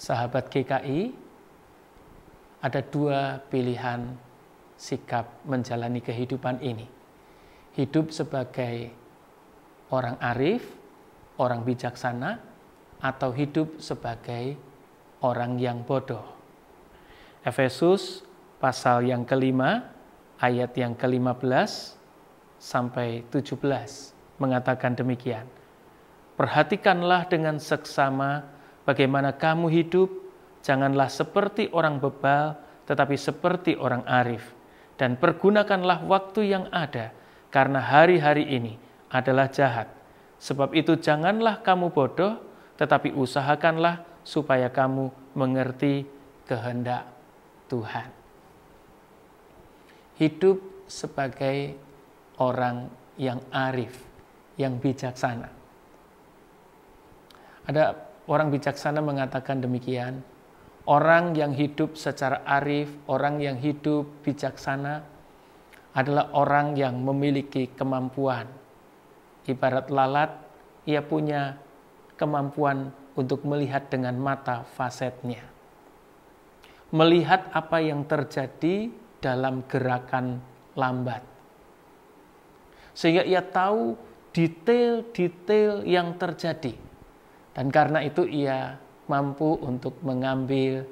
sahabat GKI, ada dua pilihan sikap menjalani kehidupan ini. Hidup sebagai orang arif, orang bijaksana, atau hidup sebagai orang yang bodoh. Efesus pasal yang kelima, ayat yang kelima belas sampai tujuh belas mengatakan demikian. Perhatikanlah dengan seksama bagaimana kamu hidup, janganlah seperti orang bebal, tetapi seperti orang arif. Dan pergunakanlah waktu yang ada, karena hari-hari ini adalah jahat. Sebab itu janganlah kamu bodoh, tetapi usahakanlah supaya kamu mengerti kehendak Tuhan. Hidup sebagai orang yang arif, yang bijaksana. Ada Orang bijaksana mengatakan demikian. Orang yang hidup secara arif, orang yang hidup bijaksana adalah orang yang memiliki kemampuan. Ibarat lalat, ia punya kemampuan untuk melihat dengan mata fasetnya. Melihat apa yang terjadi dalam gerakan lambat. Sehingga ia tahu detail-detail yang terjadi dan karena itu ia mampu untuk mengambil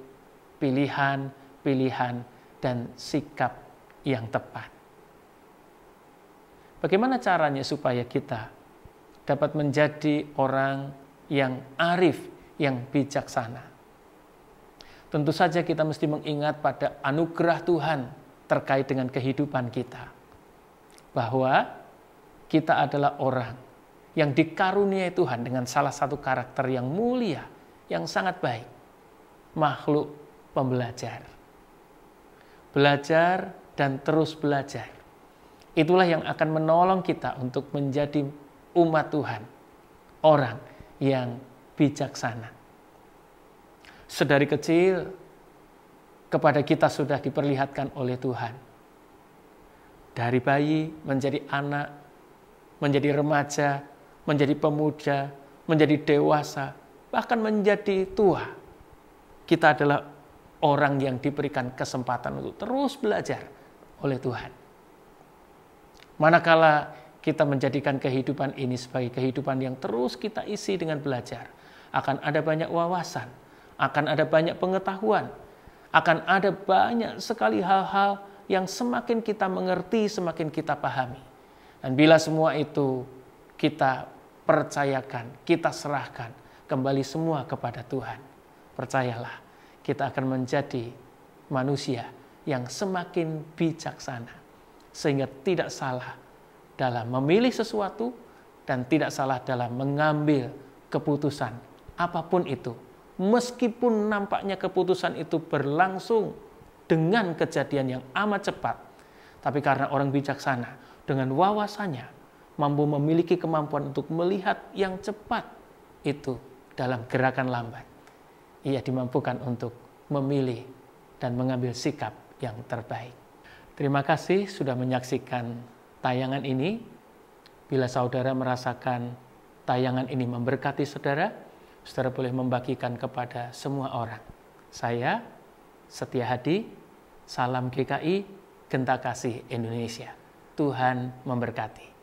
pilihan-pilihan dan sikap yang tepat. Bagaimana caranya supaya kita dapat menjadi orang yang arif, yang bijaksana? Tentu saja kita mesti mengingat pada anugerah Tuhan terkait dengan kehidupan kita. Bahwa kita adalah orang yang dikaruniai Tuhan dengan salah satu karakter yang mulia, yang sangat baik, makhluk pembelajar. Belajar dan terus belajar. Itulah yang akan menolong kita untuk menjadi umat Tuhan, orang yang bijaksana. Sedari kecil, kepada kita sudah diperlihatkan oleh Tuhan. Dari bayi menjadi anak, menjadi remaja, menjadi pemuda, menjadi dewasa, bahkan menjadi tua. Kita adalah orang yang diberikan kesempatan untuk terus belajar oleh Tuhan. Manakala kita menjadikan kehidupan ini sebagai kehidupan yang terus kita isi dengan belajar, akan ada banyak wawasan, akan ada banyak pengetahuan, akan ada banyak sekali hal-hal yang semakin kita mengerti, semakin kita pahami. Dan bila semua itu kita percayakan, kita serahkan kembali semua kepada Tuhan. Percayalah, kita akan menjadi manusia yang semakin bijaksana, sehingga tidak salah dalam memilih sesuatu dan tidak salah dalam mengambil keputusan apapun itu. Meskipun nampaknya keputusan itu berlangsung dengan kejadian yang amat cepat, tapi karena orang bijaksana dengan wawasannya mampu memiliki kemampuan untuk melihat yang cepat itu dalam gerakan lambat. Ia dimampukan untuk memilih dan mengambil sikap yang terbaik. Terima kasih sudah menyaksikan tayangan ini. Bila saudara merasakan tayangan ini memberkati saudara, saudara boleh membagikan kepada semua orang. Saya, Setia Hadi, Salam GKI, Genta Kasih Indonesia. Tuhan memberkati.